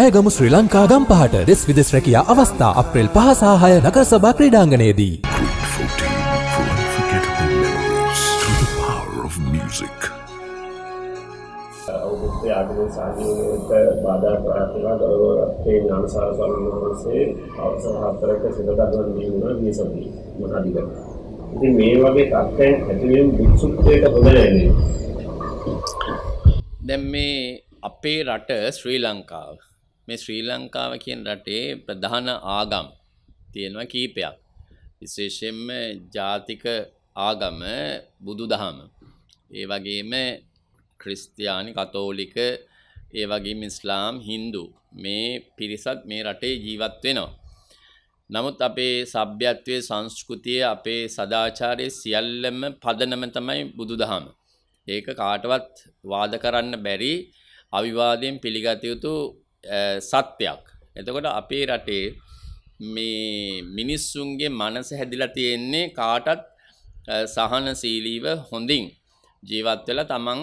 ජයගමු ශ්‍රී ලංකා ගම් පහට දෙස් විදෙස් රැකිය අවස්ථා අප්‍රේල් පහසාහය නකර සභා ක්‍රීඩාංගනයේදී. ආගමෙන් සාධීනයට බාධා ප්‍රාර්ථනා ගෞරව රත්නේ ඥානසාර ස්වාමීන් වහන්සේ අවසර හතරක සිත දක්වන දීුණා මේ සමී මහාධිකරණ. ඉතින් මේ වගේ තත්ත්වයන් ඇතිවීම භික්ෂුත්වයට හොඳ නැහැ දැන් මේ අපේ රට ශ්‍රී ලංකාව මේ ශ්‍රී ලංකාව කියන රටේ ප්‍රධාන ආගම් තියෙනවා කීපයක්. විශේෂයෙන්ම ජාතික ආගම බුදුදහම. ඒ වගේම ක්‍රිස්තියානි කතෝලික ඒ වගේම ඉස්ලාම් Hindu මේ පිරිසත් මේ රටේ ජීවත් වෙනවා. නමුත් අපේ සભ્યත්වයේ සංස්කෘතිය අපේ සදාචාරයේ සියල්ලම පදනම තමයි බුදුදහම. ඒක කාටවත් වාද කරන්න බැරි අවිවාදයෙන් පිළිගත යුතු සත්‍යයක්. එතකොට අපේ රටේ මේ මිනිස්සුන්ගේ මනස හැදිලා තියෙන්නේ කාටත් සහනශීලීව හොඳින් ජීවත් වෙලා තමන්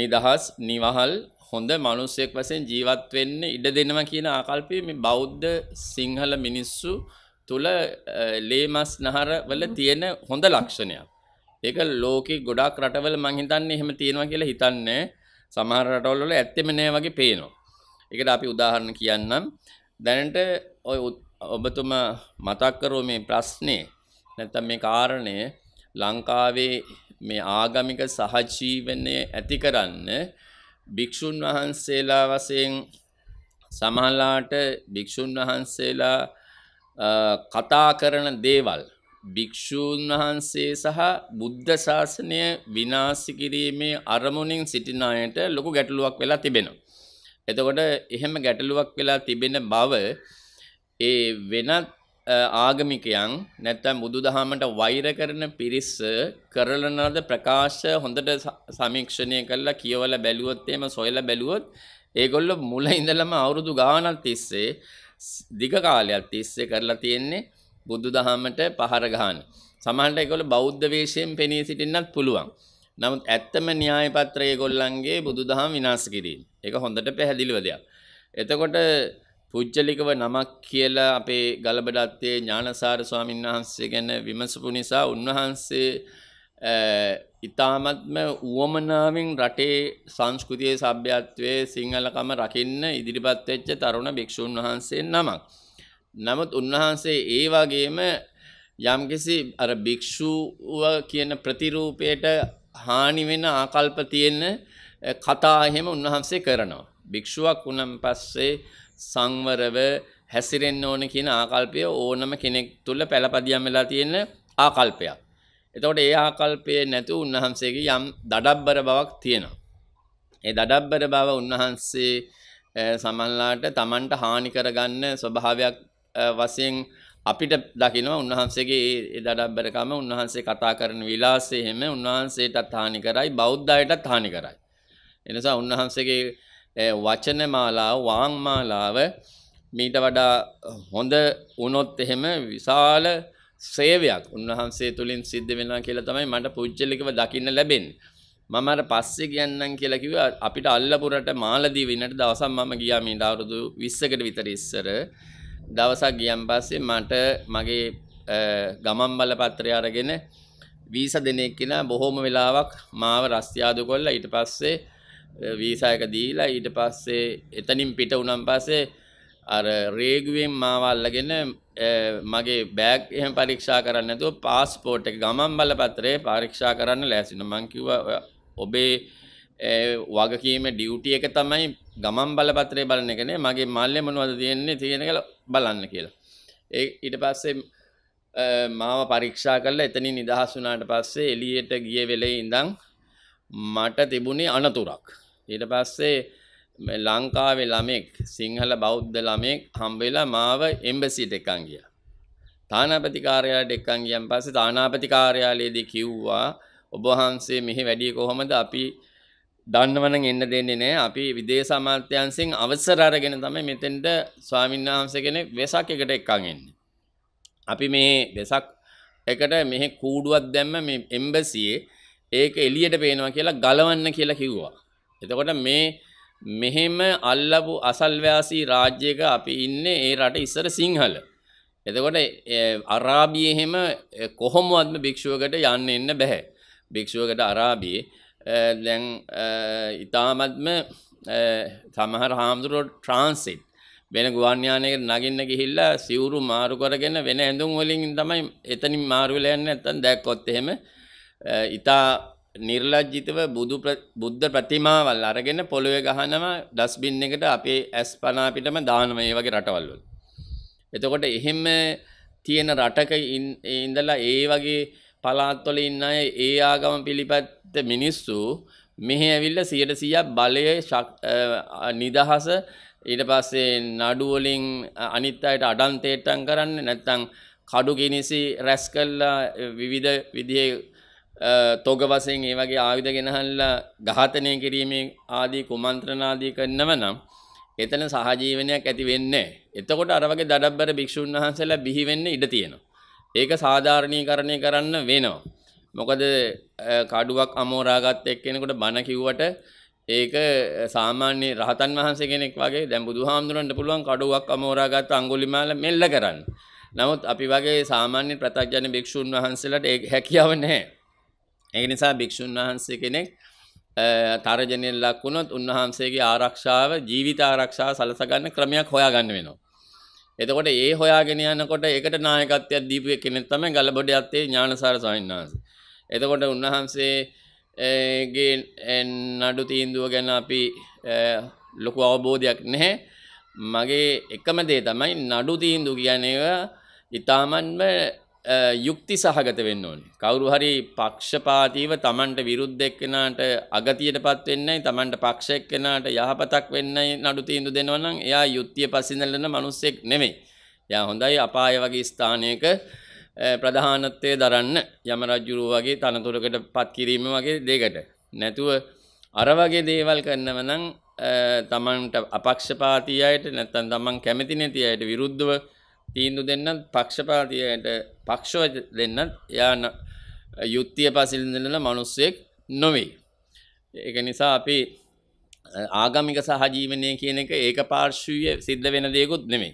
නිදහස් නිවහල් හොඳ මිනිසෙක් වශයෙන් ජීවත් වෙන්න ඉඩ දෙනවා කියන ආකල්පය මේ බෞද්ධ සිංහල මිනිස්සු තුල ලේමස් නහර වල තියෙන හොඳ ලක්ෂණයක්. ඒක ලෝකේ ගොඩාක් රටවල මං හිතන්නේ එහෙම තියෙනවා කියලා හිතන්නේ. සමහර රටවල ඇත්තෙම නෑ වගේ පේනවා. එකට අපි උදාහරණ කියන්නම් දැනට ඔය ඔබතුම මතක් කරෝ මේ ප්‍රශ්නේ නැත්නම් මේ කාරණය ලංකාවේ මේ ආගමික සහජීවනය ඇති කරන්න භික්ෂුන් වහන්සේලා වශයෙන් සමහරලාට භික්ෂුන් වහන්සේලා කතා කරන දේවල් භික්ෂූන් වහන්සේ සහ බුද්ධ ශාසනය විනාශ කිරීමේ අරමුණින් සිටින අයට ලොකු ගැටලුවක් වෙලා තිබෙනවා. එතකොට එහෙම ගැටලුවක් වෙලා තිබෙන බව ඒ වෙනත් ආගමිකයන් නැත්නම් බුදුදහමට වෛර කරන පිරිස කරන ලද ප්‍රකාශ හොඳට සමීක්ෂණය කරලා කියවලා බැලුවොත් එහෙම සොයලා බැලුවොත් ඒගොල්ලෝ මුල ඉඳලම අවුරුදු ගාණක් තිස්සේ දිග කාලයක් තිස්සේ කරලා තියෙන්නේ බුදුදහමට පහර ගහන. සමහරවිට ඒගොල්ලෝ බෞද්ධ වේශයෙන් පෙනී සිටින්නත් පුළුවන්. නමුත් ඇත්තම න්‍යාය පත්‍රයේ ගොල්ලන්ගේ බුදුදහම විනාශ කිරීම. ඒක හොඳට පැහැදිලිව දෙයක්. එතකොට පුජ්ජලිකව නමක් කියලා අපේ ගලබඩත්තේ ඥානසාර ස්වාමීන් වහන්සේ ගැන විමසපු නිසා උන්වහන්සේ ඉතාමත්ම උවමනාවෙන් රටේ සංස්කෘතියේ සભ્યත්වයේ සිංහලකම රකින්න ඉදිරිපත් වෙච්ච තරුණ භික්ෂුන් වහන්සේ නමක්. නමුත් උන්වහන්සේ ඒ වගේම යම්කිසි අර භික්ෂුව කියන ප්‍රතිරූපයට හානි වෙන ආකල්ප තියෙන කතා එහෙම උන්වහන්සේ කරනවා. භික්ෂුවක් වුණන් පස්සේ සංවරව හැසිරෙන්න ඕන කියන ආකල්පය ඕනම කෙනෙක් තුල පළපදියම් වෙලා තියෙන ආකල්පයක්. එතකොට ඒ ආකල්පයේ නැතු උන්වහන්සේගේ යම් දඩබ්බර බවක් තියෙනවා. ඒ දඩබ්බර බව උන්වහන්සේ සමන්ලාට Tamanට හානි කරගන්න ස්වභාවයක් වශයෙන් අපිට දකිනවා උන්වහන්සේගේ ඒ දඩබ්බරකම උන්වහන්සේ කතා කරන විලාසය හැම උන්වහන්සේටත් හානි කරයි බෞද්ධයටත් හානි කරයි. එනිසා උන්වහන්සේගේ වචන මාලාව වාං මාලාව මීට වඩා හොඳ වුණොත් එහෙම විශාල සේවයක් උන්වහන්සේ තුලින් සිද්ධ වෙනවා කියලා තමයි මට පුජ්‍යලිකව දකින්න ලැබෙන්නේ. මම අර පස්සේ කියන්නම් කියලා කිව්වා අපිට අල්ලපුරට මාලදී වෙනට දවසක් මම ගියා මීට අවුරුදු 20කට විතර ඉස්සර දවසක් ගියන් පස්සේ මට මගේ ගමන් බලපත්‍රය අරගෙන වීසා දෙනෙක් කියලා බොහොම වෙලාවක් මාව රස්තියාදු කරලා ඊට පස්සේ වීසා එක දීලා ඊට පස්සේ එතනින් පිට වුණාන් පස්සේ අර රේගුවෙන් මාව අල්ලගෙන මගේ බෑග් එහෙම පරීක්ෂා කරන්න නැතුව පාස්පෝර්ට් එක ගමන් බලපත්‍රය පරීක්ෂා කරන්න ලෑසිනවා මං කිව්වා ඔබේ වගකීම ඩියුටි එක තමයි ගමන් බලපත්‍රය බලන එකනේ මගේ මල්ලේ මොනවද තියෙන්නේ තියෙන කියලා බලන්න කියලා. ඒ ඊට පස්සේ මාව පරීක්ෂා කරලා එතනින් නිදහස් වුණාට පස්සේ එළියට ගිය වෙලේ ඉඳන් මට තිබුණේ අනතුරක්. ඊට පස්සේ ලංකාවේ ළමෙක් සිංහල බෞද්ධ ළමෙක් හම්බ වෙලා මාව එම්බසියට එක්කන් ගියා. තානාපති කාර්යාලයට එක්කන් ගියන් පස්සේ තානාපති කාර්යාලයේදී කිව්වා ඔබ වහන්සේ මෙහි වැඩි කොහොමද අපි දන්නවනම් එන්න දෙන්නේ නෑ අපි විදේශ අමාත්‍යංශයෙන් අවසර අරගෙන තමයි මෙතෙන්ට ස්වාමීන් වහන්සේ කෙනෙක් වෙසක් එකට එක්කන් එන්නේ. අපි මේ වෙසක් එකට මෙහි කූඩුවක් දැම්ම මේ එම්බසියේ ඒක එළියට පේනවා කියලා ගලවන්න කියලා කිව්වා. එතකොට මේ මෙහෙම අල්ලපු අසල්වාසී රාජ්‍යයක අපි ඉන්නේ ඒ රට ඉස්සර සිංහල. එතකොට අරාබියේ එහෙම කොහොමවත්ම භික්ෂුවකට යන්න එන්න බෑ. භික්ෂුවකට අරාබියේ Eh, දැන් eh, ඉතාමත්ම eh, සමහර හාමුදුරුවෝ ට්‍රාන්සිට් වෙන ගුවන්යානයකට නගින්න ගිහිල්ලා සිවුරු මාරු කරගෙන වෙන ඇඳුම් වලින් තමයි එතනින් මාරු වෙලා යන්නේ නැත්තම් දැක්කොත් එහෙම ඊටා නිර්ලජ්ජිතව බුදු බුද්ධ ප්‍රතිමාවල් අරගෙන පොළවේ ගහනවා ඩස්බින් එකට අපේ ඇස් පන අපිටම දානවා මේ වගේ රටවල් වල. එතකොට එහෙම තියෙන රටක ඉඳලා ඒ වගේ පලාත්වල ඉන්න අය ඒ ආගම පිළිපැත්ත මිනිස්සු මෙහි ඇවිල්ල සියට සිය බලය නිදහස ඊට පස්සේ නඩුවලින් අනිත් අයට අඩන්තේට්ටම් කරන්න නැත්තං කඩු ගිනිසි රැස් කල්ලා විවිධ විදිහේ තොග වසයෙන් ඒ වගේ ආයුධ ගෙනහල්ලා ඝාතනය කිරීමේ ආදී කුමන්ත්‍රණාදී කරනව නම් එතන සහජීවනයක් ඇති වෙන්නේ. එතකොට අර වගේ දඩබ්බර භික්ෂුන් වහන්සේලා බිහි වෙන්න ඉඩ තියෙනවා. ඒක සාධාරණීකරණය කරන්න වෙනවා. මොකද කඩුවක් අමෝරාගත් එක්කෙනෙකුට බණ කිව්වට ඒක සාමාන්‍ය රහතන් වහන්සේ කෙනෙක් වගේ දැන් බුදුහාමුදුරන්ට පුළුවන් කඩුවක් අමෝරාගත් අඟුලිමාල මෙල්ල කරන්න. නමුත් අපි වගේ සාමාන්‍ය ප්‍රත්‍යඥ භික්ෂුන් වහන්සේලාට ඒ හැකියාව නැහැ. ඒ නිසා භික්ෂුන් වහන්සේ කෙනෙක් තරජනෙල් ලක් වුණොත් උන්වහන්සේගේ ආරක්ෂාව ජීවිත ආරක්ෂාව සලස ගන්න ක්‍රමයක් හොයා ගන්න වෙනවා. එතකොට ඒ හොයාගෙන යනකොට ඒකට නායකත්වයක් දීපු කෙනෙක් තමයි ගලබඩ යත්තේ ඥානසාර ස්වාමීන් වහන්සේ. එතකොට උන්වහන්සේ ගේ නඩු තීන්දුව ගැන අපි ලොකු අවබෝධයක් නැහැ. මගේ එකම දේ තමයි නඩු තීන්දුව කියන්නේ ඊටාමන්ම යුක්ති සහගත වෙන්න ඕනේ. කවුරු හරි පක්ෂපාතීව Tamanට විරුද්ධ එක්කෙනාට අගතියටපත් වෙන්නයි Tamanට පක්ෂ එක්කෙනාට යහපතක් වෙන්නයි නඩු තීන්දුව දෙනවා නම් එයා යුක්තිය පසින්දලන මිනිස්සෙක් නෙමෙයි. එයා හොඳයි අපාය වගේ ස්ථානයක ප්‍රධානත්වය දරන්න යම රජුරුව වගේ තනතුරකටපත් කිරීම වගේ දෙයකට. නැතුව අර වගේ දේවල් කරනව නම් තමන්ට අපක්ෂපාතී අයට නැත්නම් තමන් කැමති නැති අයට විරුද්ධව තීන්දු දෙන්නත් පක්ෂපාතියට පක්ෂව දෙන්නත් යාන යුත්තිය පසිල්ඳල මනුස්සෙක් නොවෙයි. ඒක නිසා අපි ආගමික සහජීවනය කියන එක ඒක පාර්ශවය සිද්ධ වෙන දෙයකුත් නෙමේ.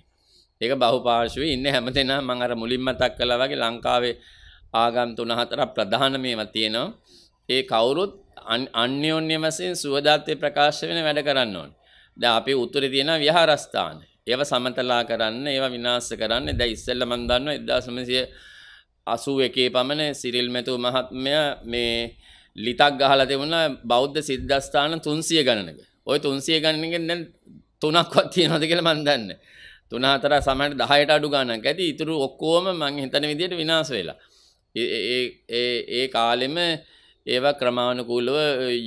ඒක බහු පාර්ශවය ඉන්න හැම දෙෙන මං අර මුලින්ම තක් කලා වගේ ලංකාවේ ආගම් තුන හතර ප්‍රධාන මේවා තියෙනවා. ඒ කවුරුත් අන්‍යෝන්‍ය වසයෙන් සුවධාත්වය ප්‍රකාශ වෙන වැඩ කරන්න ඕන්. ද අපි උතුර තියෙන විහාරස්ථානය ඒව සමතලා කරන්න ඒව විනාශ කරන්න දැ ඉස්සල්ල මන් දන්න 1981 පමණ සිරිල් මෙතු මහත්මයා මේ ලිතක් ගහලා තිබුණා බෞද්ධ සිද්ධාස්ථාන 300 ගණනක. ওই 300 ගණනකින් දැන් තුනක්වත් තියනවාද කියලා මන් දන්නේ. තුන හතර සමහරට 10ට අඩු ගණනක් ඇති. ඊටු ඔක්කොම මං හිතන විදිහට විනාශ වෙලා. ඒ ඒ ඒ කාලෙම ඒවා ක්‍රමානුකූලව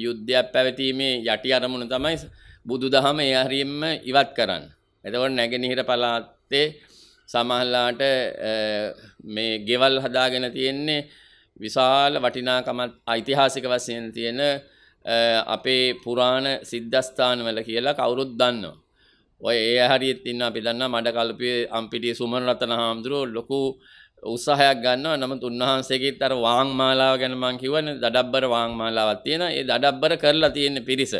යුද්ධයක් පැවතීමේ යටි අරමුණ තමයි බුදු දහම ඒ හරියෙන්ම ඉවත් කරන්න. එතකොට නැගෙනහිර පළාතේ සමහරලාට මේ ගෙවල් හදාගෙන තියෙන්නේ විශාල වටිනාකමත් ඓතිහාසික වශයෙන් තියෙන අපේ පුරාණ සිද්ධස්ථානවල කියලා කවුරුත් දන්නවා. ඔය ඒ හරියත් ඉන්න අපි දන්නා මඩ කල්පියේ අම්පිටිය සුමන රතන හාමුදුරුවෝ ලොකු උත්සාහයක් ගන්නවා නමුත් උන්වහන්සේගෙත් අර වාං මාලාව ගැන මම කිව්වනේ දඩබ්බර වාං මාලාවක් තියෙනවා ඒ දඩබ්බර කරලා තියෙන පිරිස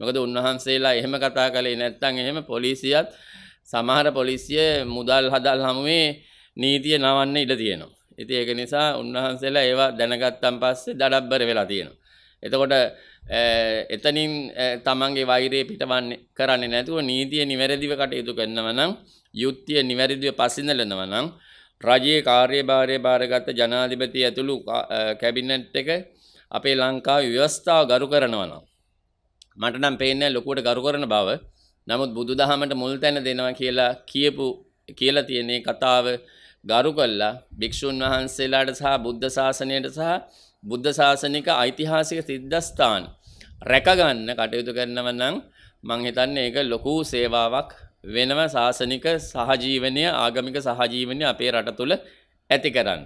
මොකද උන්වහන්සේලා එහෙම කතා කළේ නැත්නම් එහෙම පොලිසියත් සමහර පොලිසිය මුදල් හදල් හමුවේ නීතිය නවන්න ඉඩ තියෙනවා. ඉතින් ඒක නිසා උන්වහන්සේලා ඒවා දැනගත්තන් පස්සේ දඩබ්බර වෙලා තියෙනවා. එතකොට එතනින් තමන්ගේ වෛරය පිටවන්නේ කරන්නේ නැතුව නීතිය නිවැරදිව කටයුතු කරනවා නම් යුක්තිය නිවැරදිව පසිඳලනවා නම් රජයේ කාර්යභාරය භාරගත් ජනාධිපති ඇතුළු කැබිනට් එක අපේ ලංකාවේ ව්‍යවස්ථාව ගරු කරනවා නම් මට නම් පේන්නේ ලොකුවට ගරු කරන බව. නමුත් බුදුදහමට මුල් තැන දෙනවා කියලා කියපු කියලා තියෙන කතාව ගරු කළා භික්ෂුන් වහන්සේලාට සහ බුද්ධ ශාසනයට සහ බුද්ධ ශාසනික ඓතිහාසික සිද්ධස්ථාන රැකගන්න කටයුතු කරනව නම් මං හිතන්නේ ඒක ලොකු සේවාවක් වෙනම ශාසනික සහජීවනය ආගමික සහජීවනය අපේ රට තුළ ඇති කරන්න.